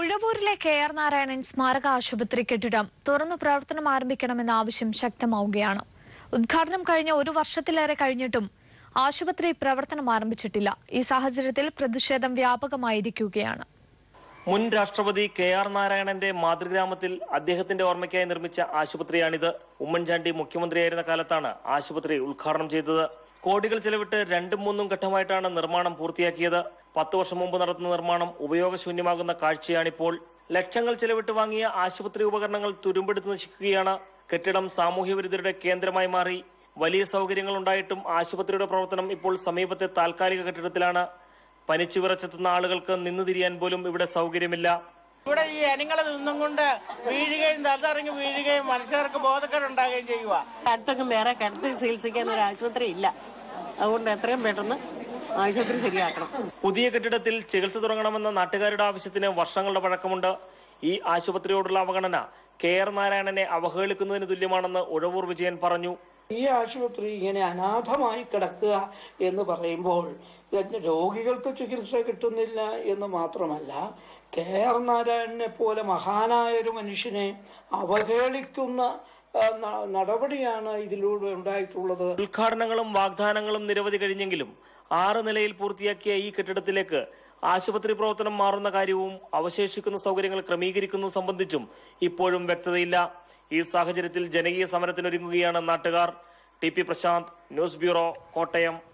ഉഴവൂരിലെ K R Narayanan സ്മാരക ആശുപത്രി കെട്ടിടം തുറന്നു പ്രവർത്തനം ആരംഭിക്കണമെന്ന ആവശ്യം ശക്തമാവുകയാണ് ഉദ്ഘാടനം കഴിഞ്ഞ ഒരു വർഷത്തിലേറെ കഴിഞ്ഞിട്ടും ആശുപത്രി പ്രവർത്തനം ആരംഭിച്ചിട്ടില്ല ഈ സാഹചര്യത്തിൽ പ്രതിഷേധം വ്യാപകമായിരിക്കുകയാണ് മുൻ രാഷ്ട്രപതി കെ ആർ നാരായണന്റെ മാതൃഗ്രാമത്തിൽ അദ്ദേഹത്തിന്റെ ഓർമ്മയ്ക്കായി നിർമ്മിച്ച ആശുപത്രിയാണിത് ഉമ്മൻചാണ്ടി മുഖ്യമന്ത്രിയായിരുന്ന കാലത്താണ് ആശുപത്രി ഉദ്ഘാടനം ചെയ്തത് കോടികൾ ചെലവിട്ട് രണ്ടും മൂന്നും ഘട്ടമായിട്ടാണ് നിർമ്മാണം പൂർത്തിയാക്കിയത് പത്ത് വർഷം മുമ്പ് നടത്തുന്ന നിർമ്മാണം ഉപയോഗശൂന്യമാകുന്ന കാഴ്ചയാണിപ്പോൾ ലക്ഷങ്ങൾ ചെലവിട്ട് വാങ്ങിയ ആശുപത്രി ഉപകരണങ്ങൾ തുരുമ്പെടുത്ത് നശിക്കുകയാണ് കെട്ടിടം സാമൂഹ്യവിരുദ്ധരുടെ കേന്ദ്രമായി മാറി വലിയ സൗകര്യങ്ങൾ ഉണ്ടായിട്ടും ആശുപത്രിയുടെ പ്രവർത്തനം ഇപ്പോൾ സമീപത്തെ താൽക്കാലിക കെട്ടിടത്തിലാണ് പനിച്ചു വിറച്ചെത്തുന്ന ആളുകൾക്ക് നിന്നു തിരിയാൻ പോലും ഇവിടെ സൗകര്യമില്ല ഇവിടെ ഈ അനങ്ങളെ നിന്നും കൊണ്ട് വീഴുകയും തലതറിഞ്ഞ് വീഴുകയും മനുഷ്യർക്ക് ബോധക്കേട് ഉണ്ടാകുകയും ചെയ്യുക അടുത്തൊക്കെ വേറെ കിടത്തി ചികിത്സിക്കാൻ ഒരു ആശുപത്രി ഇല്ല അതുകൊണ്ട് എത്രയും പെട്ടെന്ന് ആശുപത്രി ശരിയാക്കണം പുതിയ കെട്ടിടത്തിൽ ചികിത്സ തുടങ്ങണമെന്ന നാട്ടുകാരുടെ ആവശ്യത്തിന് വർഷങ്ങളുടെ പഴക്കമുണ്ട് ഈ ആശുപത്രിയോടുള്ള അവഗണന കെ ആർ നാരായണനെ അവഹേളിക്കുന്നതിന് തുല്യമാണെന്ന് ഉഴവൂർ വിജയൻ പറഞ്ഞു ഈ ആശുപത്രി ഇങ്ങനെ അനാഥമായി കിടക്കുക എന്ന് പറയുമ്പോൾ രോഗികൾക്ക് ചികിത്സ കിട്ടുന്നില്ല എന്ന് മാത്രമല്ല കെ ആർ നാരായണനെ പോലെ മഹാനായ ഒരു മനുഷ്യനെ അവഹേളിക്കുന്ന നടപടിയാണ് ഇതിലൂടെ ഉണ്ടായിട്ടുള്ളത് ഉദ്ഘാടനങ്ങളും വാഗ്ദാനങ്ങളും നിരവധി കഴിഞ്ഞെങ്കിലും ആറ് നിലയിൽ പൂർത്തിയാക്കിയ ഈ കെട്ടിടത്തിലേക്ക് ആശുപത്രി പ്രവർത്തനം മാറുന്ന കാര്യവും അവശേഷിക്കുന്ന സൗകര്യങ്ങൾ ക്രമീകരിക്കുന്നത് സംബന്ധിച്ചും ഇപ്പോഴും വ്യക്തതയില്ല ഈ സാഹചര്യത്തിൽ ജനകീയ സമരത്തിനൊരുങ്ങുകയാണ് നാട്ടുകാർ T P Prashant news bureau Kottayam